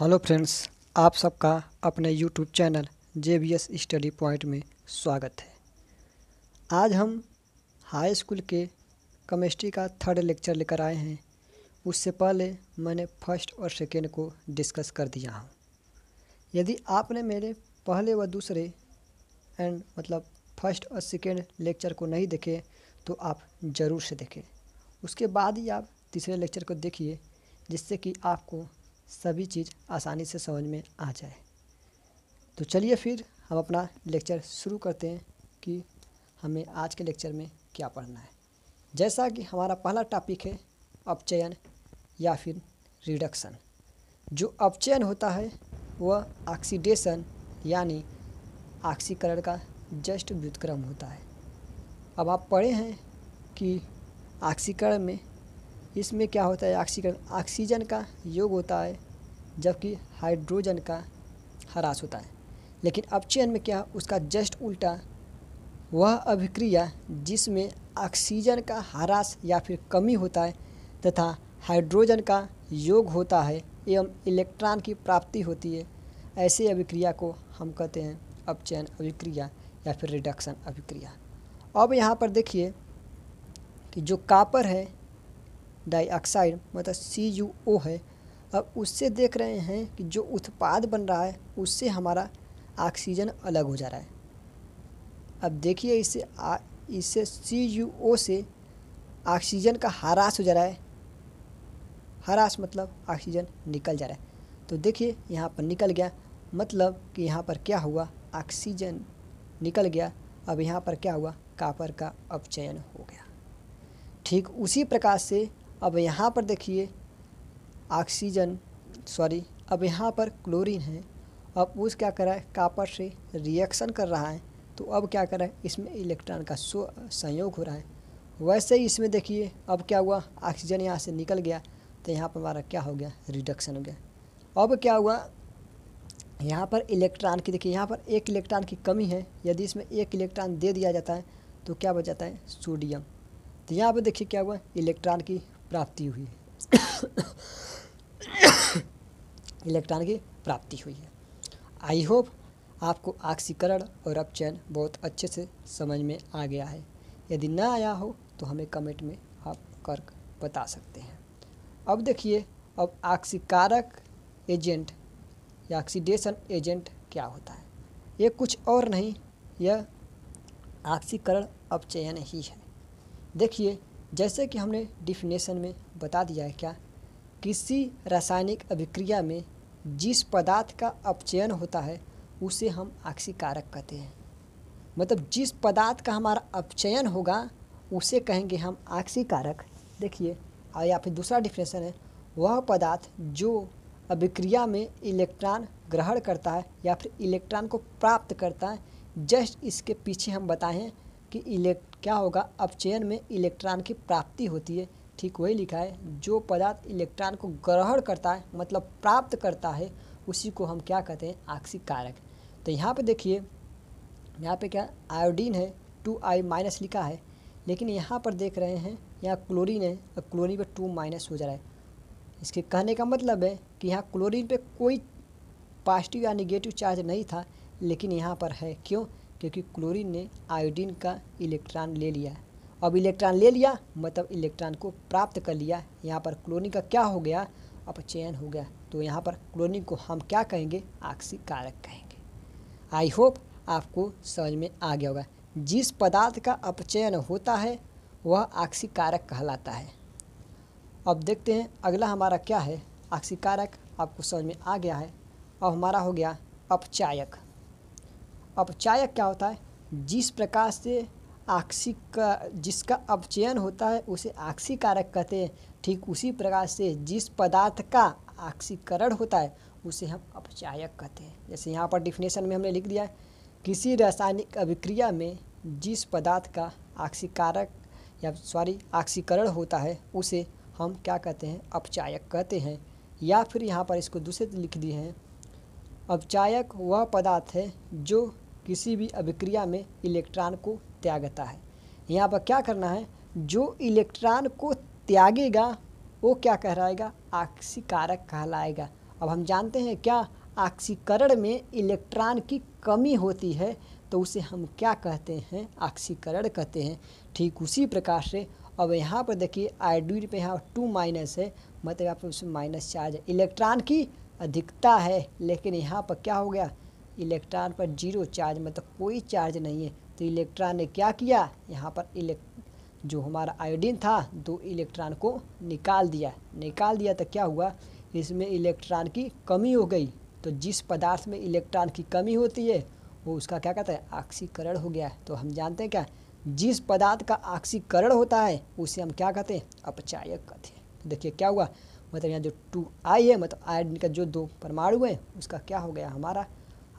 hello friends आप सबका अपने YouTube channel J B S study point में स्वागत है आज हम हाई स्कूल के केमिस्ट्री का थर्ड लेक्चर लेकर आए हैं उससे पहले मैंने फर्स्ट और सेकेंड को डिस्कस कर दिया हूँ यदि आपने मेरे पहले व दूसरे एंड मतलब फर्स्ट और सेकेंड लेक्चर को नहीं देखे तो आप ज़रूर से देखें उसके बाद ही आप तीसरे लेक्चर को देखिए जिससे कि आपको सभी चीज़ आसानी से समझ में आ जाए तो चलिए फिर हम अपना लेक्चर शुरू करते हैं कि हमें आज के लेक्चर में क्या पढ़ना है जैसा कि हमारा पहला टॉपिक है अपचयन या फिर रिडक्शन जो अपचयन होता है वह ऑक्सीडेशन यानी ऑक्सीकरण का जस्ट व्युतक्रम होता है अब आप पढ़े हैं कि ऑक्सीकरण में इसमें क्या होता है ऑक्सीजन ऑक्सीजन का योग होता है जबकि हाइड्रोजन का ह्रास होता है लेकिन अपचयन में क्या उसका जस्ट उल्टा वह अभिक्रिया जिसमें ऑक्सीजन का ह्रास या फिर कमी होता है तथा हाइड्रोजन का योग होता है एवं इलेक्ट्रॉन की प्राप्ति होती है ऐसे अभिक्रिया को हम कहते हैं अपचयन अभिक्रिया या फिर रिडक्शन अभिक्रिया अब यहाँ पर देखिए कि जो कापर है डाइऑक्साइड मतलब सी यू ओ है अब उससे देख रहे हैं कि जो उत्पाद बन रहा है उससे हमारा ऑक्सीजन अलग हो जा रहा है अब देखिए इससे आ, इससे सी यू ओ से ऑक्सीजन का हरास हो जा रहा है हरास मतलब ऑक्सीजन निकल जा रहा है तो देखिए यहाँ पर निकल गया मतलब कि यहाँ पर क्या हुआ ऑक्सीजन निकल गया अब यहाँ पर क्या हुआ कापर का अपचयन हो गया ठीक उसी प्रकार से अब यहाँ पर देखिए ऑक्सीजन सॉरी अब यहाँ पर क्लोरीन है अब उस क्या कर रहा है कापर से रिएक्शन कर रहा है तो अब क्या कर रहा है इसमें इलेक्ट्रॉन का संयोग हो रहा है वैसे ही इसमें देखिए अब क्या हुआ ऑक्सीजन यहाँ से निकल गया तो यहाँ पर हमारा क्या हो गया रिडक्शन हो गया अब क्या हुआ यहाँ पर इलेक्ट्रॉन की देखिए यहाँ पर एक इलेक्ट्रॉन की कमी है यदि इसमें एक इलेक्ट्रॉन दे दिया जाता है तो क्या बचाता है सोडियम तो यहाँ पर देखिए क्या हुआ इलेक्ट्रॉन की प्राप्ति हुई है इलेक्ट्रॉन की प्राप्ति हुई है आई होप आपको आक्सीकरण और अपचयन बहुत अच्छे से समझ में आ गया है यदि ना आया हो तो हमें कमेंट में आप कर बता सकते हैं अब देखिए अब आक्सीकारक एजेंट या ऑक्सीडेशन एजेंट क्या होता है ये कुछ और नहीं यह आक्सीकरण अपचयन ही है देखिए जैसे कि हमने डिफिनेशन में बता दिया है क्या किसी रासायनिक अभिक्रिया में जिस पदार्थ का अपचयन होता है उसे हम आक्सीकारक कहते हैं मतलब जिस पदार्थ का हमारा अपचयन होगा उसे कहेंगे हम आक्सीकारक देखिए और या फिर दूसरा डिफिनेशन है वह पदार्थ जो अभिक्रिया में इलेक्ट्रॉन ग्रहण करता है या फिर इलेक्ट्रॉन को प्राप्त करता है जस्ट इसके पीछे हम बताएं कि इलेक्ट क्या होगा अपचयन में इलेक्ट्रॉन की प्राप्ति होती है ठीक वही लिखा है जो पदार्थ इलेक्ट्रॉन को ग्रहण करता है मतलब प्राप्त करता है उसी को हम क्या कहते हैं आक्सी कारक तो यहाँ पे देखिए यहाँ पे क्या आयोडीन है टू आई माइनस लिखा है लेकिन यहाँ पर देख रहे हैं यहाँ क्लोरीन है और क्लोरीन पर टू माइनस हो जा रहा है इसके कहने का मतलब है कि यहाँ क्लोरीन पे कोई पॉजिटिव या निगेटिव चार्ज नहीं था लेकिन यहाँ पर है क्यों क्योंकि क्लोरीन ने आयोडीन का इलेक्ट्रॉन ले लिया अब इलेक्ट्रॉन ले लिया मतलब इलेक्ट्रॉन को प्राप्त कर लिया यहाँ पर क्लोरीन का क्या हो गया अपचयन हो गया तो यहाँ पर क्लोरीन को हम क्या कहेंगे कारक कहेंगे आई होप आपको समझ में आ गया होगा जिस पदार्थ का अपचयन होता है वह कारक कहलाता है अब देखते हैं अगला हमारा क्या है कारक आपको समझ में आ गया है अब हमारा हो गया अपचायक अपचायक क्या होता है जिस प्रकार से आक्सी का जिसका अपचयन होता है उसे आक्सी कारक कहते हैं ठीक उसी प्रकार से जिस पदार्थ का आक्सीकरण होता है उसे हम अपचायक कहते हैं जैसे यहाँ पर डिफिनेशन में हमने लिख दिया है किसी रासायनिक अभिक्रिया में जिस पदार्थ का आक्सीकारक या सॉरी आक्सीकरण होता है उसे हम क्या कहते हैं अपचायक कहते हैं या फिर यहाँ पर इसको दूसरे लिख दिए हैं अपचायक वह पदार्थ है जो किसी भी अभिक्रिया में इलेक्ट्रॉन को त्यागता है यहाँ पर क्या करना है जो इलेक्ट्रॉन को त्यागेगा वो क्या कहलाएगा आक्सीकारक कहलाएगा अब हम जानते हैं क्या आक्सीकरण में इलेक्ट्रॉन की कमी होती है तो उसे हम क्या कहते हैं आक्सीकरण कहते हैं ठीक उसी प्रकार से अब यहाँ पर देखिए आयोडीन पे यहाँ टू माइनस है मतलब यहाँ पर उसमें माइनस चार्ज है इलेक्ट्रॉन की अधिकता है लेकिन यहाँ पर क्या हो गया इलेक्ट्रॉन पर जीरो चार्ज मतलब कोई चार्ज नहीं है तो इलेक्ट्रॉन ने क्या किया यहाँ पर इलेक्ट जो हमारा आयोडीन था दो इलेक्ट्रॉन को निकाल दिया निकाल दिया तो क्या हुआ इसमें इलेक्ट्रॉन की कमी हो गई तो जिस पदार्थ में इलेक्ट्रॉन की कमी होती है वो उसका क्या कहते हैं ऑक्सीकरण हो गया तो हम जानते हैं क्या जिस पदार्थ का ऑक्सीकरण होता है उसे हम क्या कहते हैं अपचायक कहते हैं तो देखिए क्या हुआ मतलब यहाँ जो टू आई है मतलब आयोडीन का जो दो परमाणु हैं उसका क्या हो गया हमारा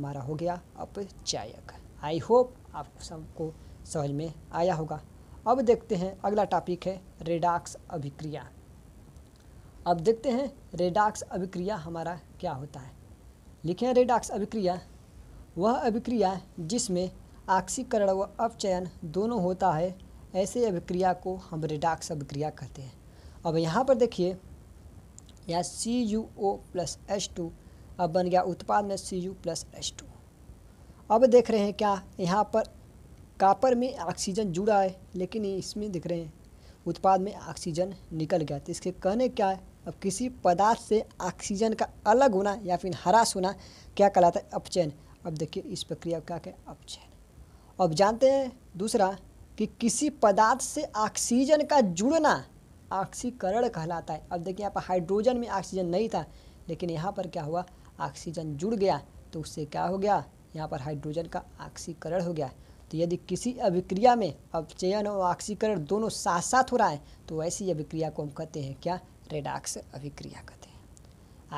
हमारा हो गया अपचायक आई होप आप सबको समझ में आया होगा अब देखते हैं अगला टॉपिक है रेडाक्स अभिक्रिया अब देखते हैं रेडाक्स अभिक्रिया हमारा क्या होता है लिखे हैं रेडाक्स अभिक्रिया वह अभिक्रिया जिसमें ऑक्सीकरण व अपचयन दोनों होता है ऐसे अभिक्रिया को हम रेडाक्स अभिक्रिया कहते हैं अब यहाँ पर देखिए या C U O plus H two अब बन गया उत्पाद में C U plus H two अब देख रहे हैं क्या यहाँ पर कापर में ऑक्सीजन जुड़ा है लेकिन इसमें दिख रहे हैं उत्पाद में ऑक्सीजन निकल गया तो इसके कहने क्या है अब किसी पदार्थ से ऑक्सीजन का अलग होना या फिर हरास होना क्या कहलाता है अपचयन अब देखिए इस प्रक्रिया क्या क्या अपचयन अब जानते हैं दूसरा कि किसी पदार्थ से ऑक्सीजन का जुड़ना ऑक्सीकरण कहलाता है अब देखिए यहाँ पर हाइड्रोजन में ऑक्सीजन नहीं था लेकिन यहाँ पर क्या हुआ ऑक्सीजन जुड़ गया तो उससे क्या हो गया यहाँ पर हाइड्रोजन का ऑक्सीकरण हो गया तो यदि किसी अभिक्रिया में अपचयन और ऑक्सीकरण दोनों साथ साथ हो रहा है तो ऐसी अभिक्रिया को हम कहते हैं क्या रेडाक्स अभिक्रिया कहते हैं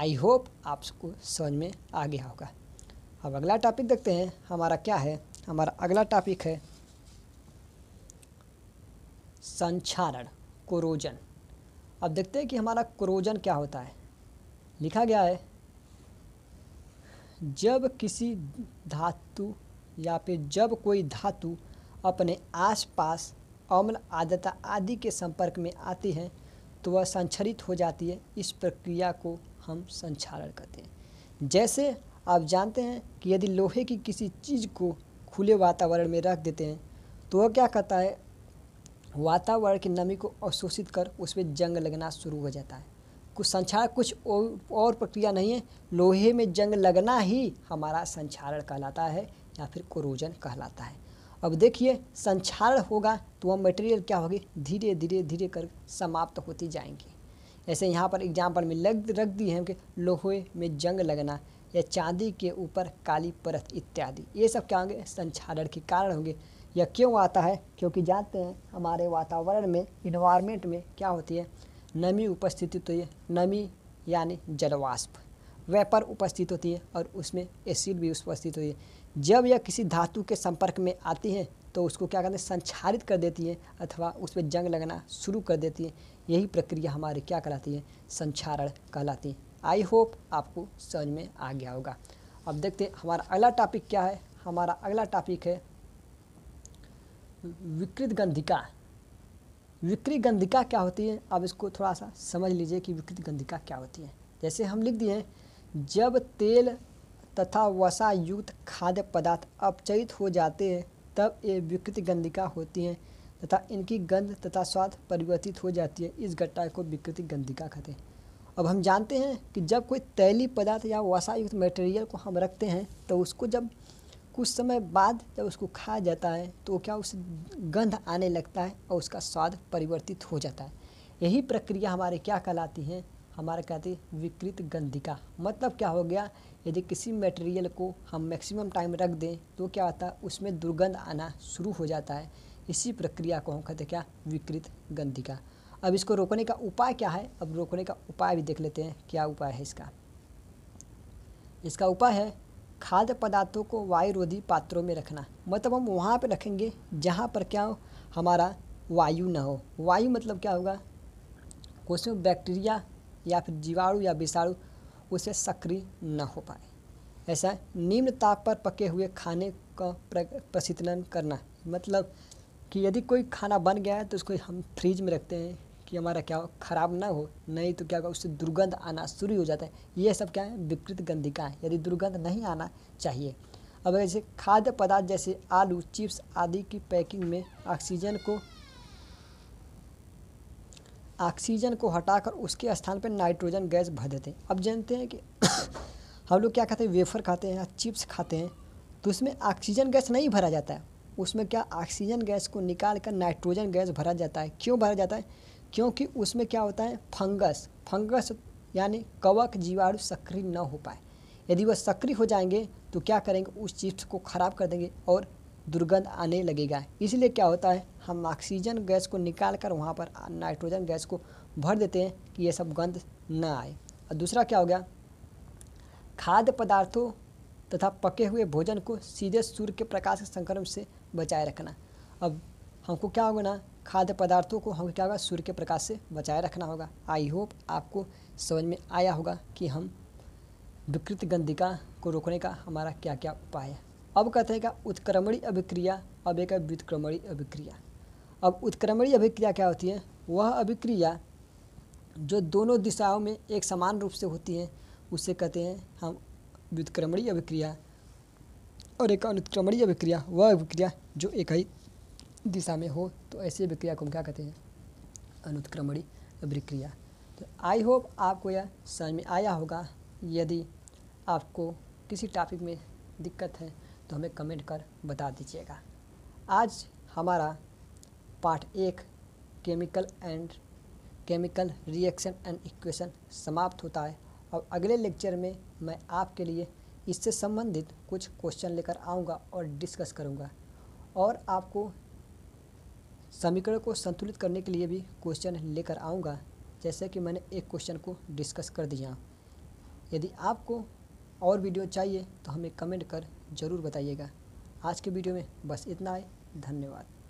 आई होप आपको समझ में आ गया होगा अब अगला टॉपिक देखते हैं हमारा क्या है हमारा अगला टॉपिक है संक्षारण कोरोजन अब देखते हैं कि हमारा कोरोजन क्या होता है लिखा गया है जब किसी धातु या फिर जब कोई धातु अपने आसपास अम्ल आदता आदि के संपर्क में आती है तो वह संक्षरित हो जाती है इस प्रक्रिया को हम संचारण कहते हैं जैसे आप जानते हैं कि यदि लोहे की किसी चीज़ को खुले वातावरण में रख देते हैं तो वह क्या करता है वातावरण की नमी को अवशोषित कर उसमें जंग लगना शुरू हो जाता है कुछ संचार कुछ और प्रक्रिया नहीं है लोहे में जंग लगना ही हमारा संचारण कहलाता है या फिर कोरोजन कहलाता है अब देखिए संचारण होगा तो वह मटेरियल क्या होगी धीरे धीरे धीरे कर समाप्त होती जाएंगी ऐसे यहाँ पर एग्जाम्पल में लग रख दी है कि लोहे में जंग लगना या चांदी के ऊपर काली परत इत्यादि ये सब क्या होंगे संचारण के कारण होंगे या क्यों आता है क्योंकि जानते हैं हमारे वातावरण में इन्वायरमेंट में क्या होती है नमी उपस्थित होती है नमी यानी जलवाष्प वेपर उपस्थित होती है और उसमें एसिड भी उपस्थित होती है जब यह किसी धातु के संपर्क में आती है तो उसको क्या करते हैं संचारित कर देती है अथवा उस पर जंग लगना शुरू कर देती है यही प्रक्रिया हमारी क्या कहलाती है संचारण कहलाती है आई होप आपको समझ में आ गया होगा अब देखते हैं हमारा अगला टॉपिक क्या है हमारा अगला टॉपिक है विकृत गंधिका विकृत गंधिका क्या होती है अब इसको थोड़ा सा समझ लीजिए कि विकृत गंधिका क्या होती है जैसे हम लिख दिए जब तेल तथा वसा युक्त खाद्य पदार्थ अपचयित हो जाते हैं तब ये विकृत गंधिका होती हैं तथा इनकी गंध तथा स्वाद परिवर्तित हो जाती है इस घटना को विकृति गंधिका कहते हैं अब हम जानते हैं कि जब कोई तैली पदार्थ या वसायुक्त मटेरियल को हम रखते हैं तो उसको जब कुछ समय बाद जब उसको खाया जाता है तो क्या उस गंध आने लगता है और उसका स्वाद परिवर्तित हो जाता है यही प्रक्रिया हमारे क्या कहलाती है हमारे कहते हैं विकृत गंधिका मतलब क्या हो गया यदि किसी मटेरियल को हम मैक्सिमम टाइम रख दें तो क्या होता है उसमें दुर्गंध आना शुरू हो जाता है इसी प्रक्रिया को हम कहते क्या विकृत गंधिका अब इसको रोकने का उपाय क्या है अब रोकने का उपाय भी देख लेते हैं क्या उपाय है इसका इसका उपाय है खाद्य पदार्थों को वायुरोधी पात्रों में रखना मतलब हम वहाँ पर रखेंगे जहाँ पर क्या हो हमारा वायु न हो वायु मतलब क्या होगा उसमें बैक्टीरिया या फिर जीवाणु या विषाणु उसे सक्रिय न हो पाए ऐसा निम्न ताप पर पके हुए खाने का प्रशीतन करना मतलब कि यदि कोई खाना बन गया है तो उसको हम फ्रिज में रखते हैं कि हमारा क्या हो खराब ना हो नहीं तो क्या होगा उससे दुर्गंध आना शुरू हो जाता है ये सब क्या है विकृत गंधिका है यदि दुर्गंध नहीं आना चाहिए अब जैसे खाद्य पदार्थ जैसे आलू चिप्स आदि की पैकिंग में ऑक्सीजन को ऑक्सीजन को हटाकर उसके स्थान पर नाइट्रोजन गैस भर देते हैं अब जानते हैं कि हम लोग क्या खाते हैं वेफर खाते हैं या चिप्स खाते हैं तो उसमें ऑक्सीजन गैस नहीं भरा जाता है उसमें क्या ऑक्सीजन गैस को निकाल कर नाइट्रोजन गैस भरा जाता है क्यों भरा जाता है क्योंकि उसमें क्या होता है फंगस फंगस यानी कवक जीवाणु सक्रिय न हो पाए यदि वह सक्रिय हो जाएंगे तो क्या करेंगे उस चिप्स को ख़राब कर देंगे और दुर्गंध आने लगेगा इसलिए क्या होता है हम ऑक्सीजन गैस को निकाल कर वहाँ पर नाइट्रोजन गैस को भर देते हैं कि ये सब गंध ना आए और दूसरा क्या हो गया खाद्य पदार्थों तथा पके हुए भोजन को सीधे सूर्य के प्रकाश के संक्रमण से बचाए रखना अब हमको क्या होगा ना खाद्य पदार्थों को हम क्या होगा सूर्य के प्रकाश से बचाए रखना होगा आई होप आपको समझ में आया होगा कि हम विकृत गंधिका को रोकने का हमारा क्या क्या उपाय है अब कहते हैं क्या उत्क्रमणी अभिक्रिया अब एक व्युत्क्रमणी अभिक्रिया अब उत्क्रमणी अभिक्रिया क्या होती है वह अभिक्रिया जो दोनों दिशाओं में एक समान रूप से होती है उसे कहते हैं हम व्युत्क्रमणी अभिक्रिया और एक अनुत्क्रमणीय अभिक्रिया वह अभिक्रिया जो एक ही दिशा में हो तो ऐसी विक्रिया को हम क्या कहते हैं अनुत्क्रमणी विक्रिया तो आई होप आपको यह समझ में आया होगा यदि आपको किसी टॉपिक में दिक्कत है तो हमें कमेंट कर बता दीजिएगा आज हमारा पार्ट एक chemical and chemical reaction and equation समाप्त होता है और अगले लेक्चर में मैं आपके लिए इससे संबंधित कुछ क्वेश्चन लेकर आऊँगा और डिस्कस करूँगा और आपको समीकरण को संतुलित करने के लिए भी क्वेश्चन लेकर आऊँगा जैसे कि मैंने एक क्वेश्चन को डिस्कस कर दिया यदि आपको और वीडियो चाहिए तो हमें कमेंट कर ज़रूर बताइएगा आज के वीडियो में बस इतना है धन्यवाद